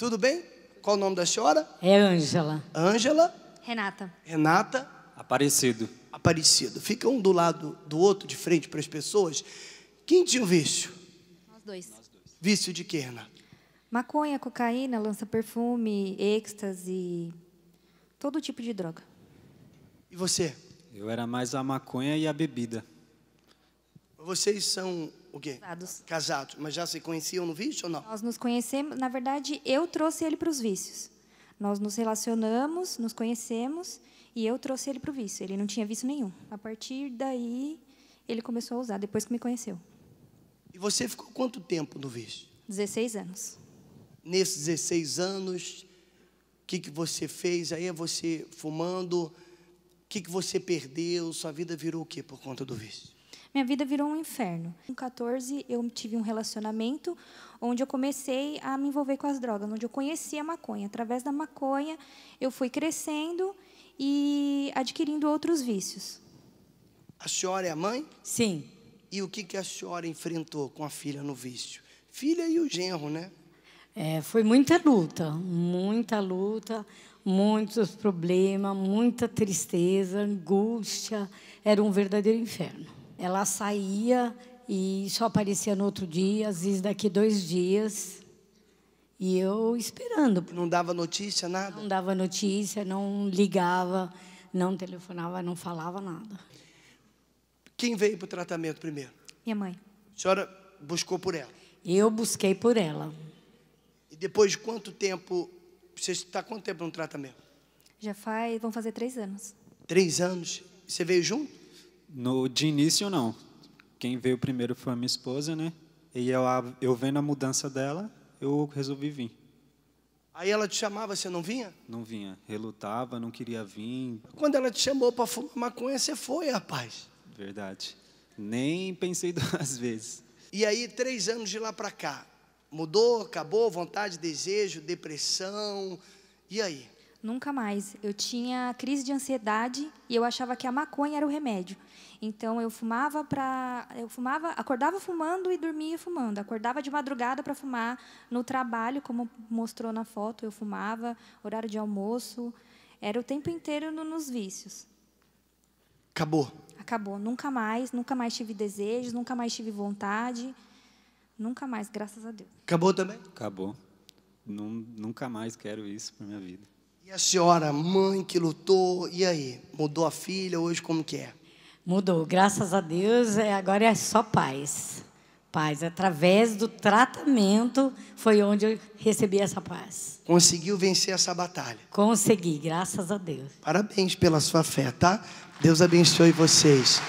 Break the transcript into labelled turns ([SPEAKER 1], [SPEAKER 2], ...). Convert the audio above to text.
[SPEAKER 1] Tudo bem? Qual o nome da senhora? É Ângela. Ângela? Renata. Renata? Aparecido. Aparecido. Fica um do lado do outro, de frente para as pessoas. Quem tinha o vício? Nós dois. Vício de quê, Renata?
[SPEAKER 2] Maconha, cocaína, lança-perfume, êxtase, todo tipo de droga.
[SPEAKER 1] E você? Eu era mais a maconha e a bebida. Vocês são o quê? Casados. Casados. Mas já se conheciam no vício ou não?
[SPEAKER 2] Nós nos conhecemos. Na verdade, eu trouxe ele para os vícios. Nós nos relacionamos, nos conhecemos e eu trouxe ele para o vício. Ele não tinha vício nenhum. A partir daí, ele começou a usar, depois que me conheceu.
[SPEAKER 1] E você ficou quanto tempo no vício?
[SPEAKER 2] 16 anos. Nesses
[SPEAKER 1] 16 anos, o que, que você fez? Aí é você fumando. O que, que você perdeu? Sua vida virou o quê por conta do vício?
[SPEAKER 2] Minha vida virou um inferno. Com 14, eu tive um relacionamento onde eu comecei a me envolver com as drogas, onde eu conheci a maconha. Através da maconha, eu fui crescendo e adquirindo outros vícios.
[SPEAKER 1] A senhora é a mãe? Sim. E o que, a senhora enfrentou com a filha no vício? Filha e o genro, né?
[SPEAKER 3] É, foi muita luta, muita luta, muitos problemas, muita tristeza, angústia. Era um verdadeiro inferno. Ela saía e só aparecia no outro dia, às vezes daqui dois dias. E eu esperando. Não dava notícia, nada? Não dava notícia, não ligava, não telefonava, não falava nada.
[SPEAKER 1] Quem veio para o tratamento primeiro? Minha mãe. A senhora buscou por ela?
[SPEAKER 3] Eu busquei por ela.
[SPEAKER 1] E depois de quanto tempo? Você está quanto tempo no tratamento?
[SPEAKER 2] Já faz, vão fazer três anos.
[SPEAKER 1] Três anos? Você veio junto? No, de início, não. Quem veio primeiro foi a minha esposa, né? E eu, eu vendo a mudança dela, eu resolvi vir. Aí ela te chamava, você não vinha? Não vinha. Relutava, não queria vir. Quando ela te chamou para fumar maconha, você foi, rapaz. Verdade. Nem pensei duas vezes. E aí, três anos de lá para cá, mudou, acabou, vontade, desejo, depressão. E aí?
[SPEAKER 2] Nunca mais. Eu tinha crise de ansiedade e eu achava que a maconha era o remédio. Então eu fumava para, eu fumava, acordava fumando e dormia fumando. Acordava de madrugada para fumar no trabalho, como mostrou na foto, eu fumava, horário de almoço, era o tempo inteiro no, nos vícios. Acabou. Acabou. Nunca mais, nunca mais tive desejos, nunca mais tive vontade. Nunca mais, graças a Deus.
[SPEAKER 1] Acabou também? Acabou. nunca mais quero isso para minha vida a senhora, mãe que lutou, e aí? Mudou a filha, hoje como que é?
[SPEAKER 3] Mudou, graças a Deus, é, agora é só paz. Paz, através do tratamento foi onde eu recebi essa paz. Conseguiu vencer essa batalha? Consegui, graças a Deus.
[SPEAKER 1] Parabéns pela sua fé, tá? Deus abençoe vocês.